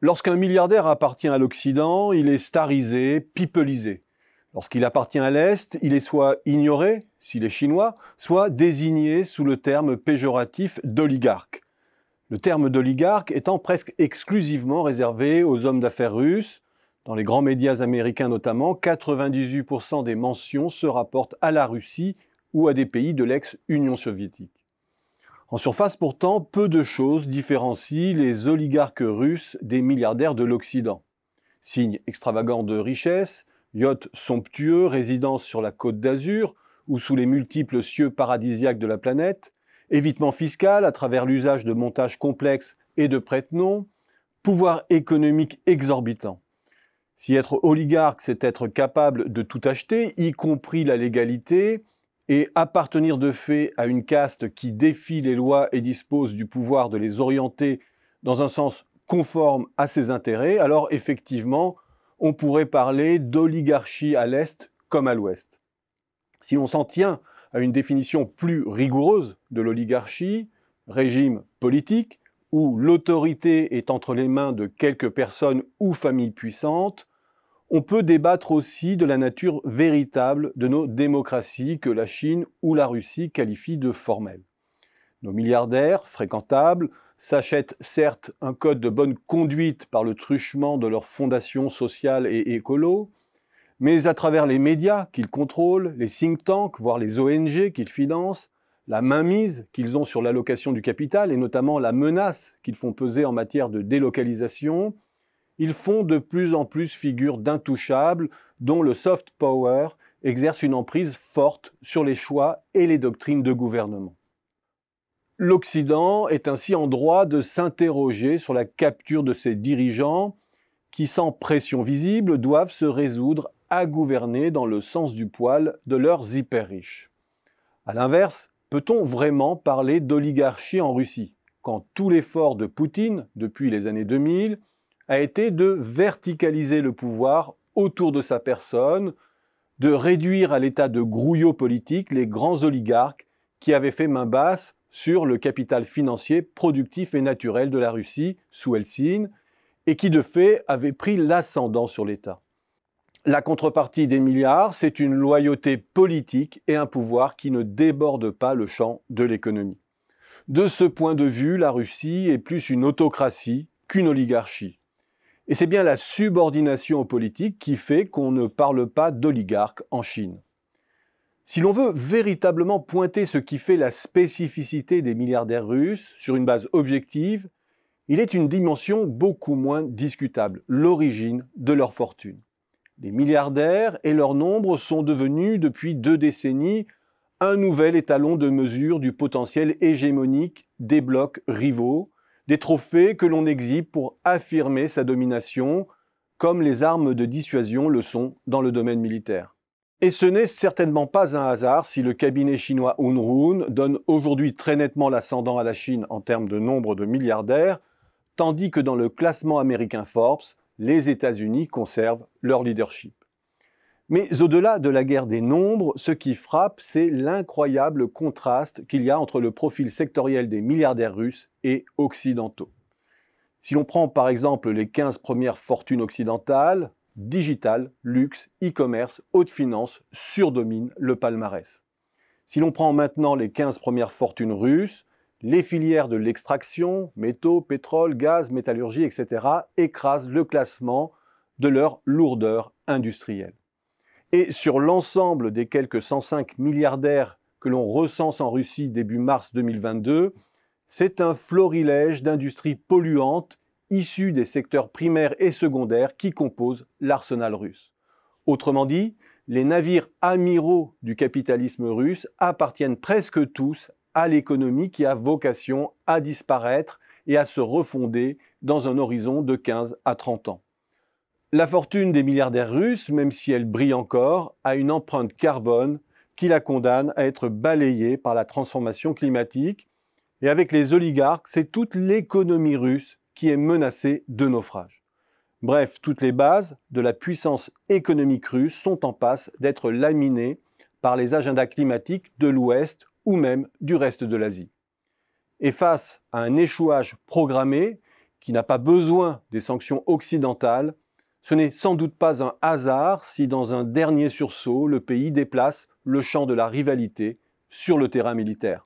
Lorsqu'un milliardaire appartient à l'Occident, il est starisé, pipelisé. Lorsqu'il appartient à l'Est, il est soit ignoré, s'il est chinois, soit désigné sous le terme péjoratif d'oligarque. Le terme d'oligarque étant presque exclusivement réservé aux hommes d'affaires russes, dans les grands médias américains notamment, 98% des mentions se rapportent à la Russie ou à des pays de l'ex-Union soviétique. En surface, pourtant, peu de choses différencient les oligarques russes des milliardaires de l'Occident. Signes extravagants de richesse, yachts somptueux, résidences sur la côte d'Azur ou sous les multiples cieux paradisiaques de la planète, évitement fiscal à travers l'usage de montages complexes et de prête-noms, pouvoir économique exorbitant. Si être oligarque, c'est être capable de tout acheter, y compris la légalité, et appartenir de fait à une caste qui défie les lois et dispose du pouvoir de les orienter dans un sens conforme à ses intérêts, alors effectivement, on pourrait parler d'oligarchie à l'Est comme à l'Ouest. Si l'on s'en tient à une définition plus rigoureuse de l'oligarchie, régime politique, où l'autorité est entre les mains de quelques personnes ou familles puissantes, on peut débattre aussi de la nature véritable de nos démocraties que la Chine ou la Russie qualifient de formelles. Nos milliardaires, fréquentables, s'achètent certes un code de bonne conduite par le truchement de leurs fondations sociales et écolo, mais à travers les médias qu'ils contrôlent, les think tanks, voire les ONG qu'ils financent, la mainmise qu'ils ont sur l'allocation du capital et notamment la menace qu'ils font peser en matière de délocalisation, ils font de plus en plus figure d'intouchables dont le soft power exerce une emprise forte sur les choix et les doctrines de gouvernement. L'Occident est ainsi en droit de s'interroger sur la capture de ses dirigeants qui, sans pression visible, doivent se résoudre à gouverner dans le sens du poil de leurs hyper riches. A l'inverse, peut-on vraiment parler d'oligarchie en Russie quand tout l'effort de Poutine depuis les années 2000 a été de verticaliser le pouvoir autour de sa personne, de réduire à l'état de grouillot politique les grands oligarques qui avaient fait main basse sur le capital financier productif et naturel de la Russie sous Helsinki et qui de fait avaient pris l'ascendant sur l'État. La contrepartie des milliards, c'est une loyauté politique et un pouvoir qui ne déborde pas le champ de l'économie. De ce point de vue, la Russie est plus une autocratie qu'une oligarchie. Et c'est bien la subordination aux politiques qui fait qu'on ne parle pas d'oligarque en Chine. Si l'on veut véritablement pointer ce qui fait la spécificité des milliardaires russes sur une base objective, il est une dimension beaucoup moins discutable, l'origine de leur fortune. Les milliardaires et leur nombre sont devenus depuis deux décennies un nouvel étalon de mesure du potentiel hégémonique des blocs rivaux, des trophées que l'on exhibe pour affirmer sa domination, comme les armes de dissuasion le sont dans le domaine militaire. Et ce n'est certainement pas un hasard si le cabinet chinois Unruh donne aujourd'hui très nettement l'ascendant à la Chine en termes de nombre de milliardaires, tandis que dans le classement américain Forbes, les États-Unis conservent leur leadership. Mais au-delà de la guerre des nombres, ce qui frappe, c'est l'incroyable contraste qu'il y a entre le profil sectoriel des milliardaires russes et occidentaux. Si l'on prend par exemple les 15 premières fortunes occidentales, digital, luxe, e-commerce, haute finance surdominent le palmarès. Si l'on prend maintenant les 15 premières fortunes russes, les filières de l'extraction, métaux, pétrole, gaz, métallurgie, etc., écrasent le classement de leur lourdeur industrielle. Et sur l'ensemble des quelques 105 milliardaires que l'on recense en Russie début mars 2022, c'est un florilège d'industries polluantes issues des secteurs primaires et secondaires qui composent l'arsenal russe. Autrement dit, les navires amiraux du capitalisme russe appartiennent presque tous à l'économie qui a vocation à disparaître et à se refonder dans un horizon de 15 à 30 ans. La fortune des milliardaires russes, même si elle brille encore, a une empreinte carbone qui la condamne à être balayée par la transformation climatique. Et avec les oligarques, c'est toute l'économie russe qui est menacée de naufrage. Bref, toutes les bases de la puissance économique russe sont en passe d'être laminées par les agendas climatiques de l'Ouest ou même du reste de l'Asie. Et face à un échouage programmé qui n'a pas besoin des sanctions occidentales, ce n'est sans doute pas un hasard si, dans un dernier sursaut, le pays déplace le champ de la rivalité sur le terrain militaire.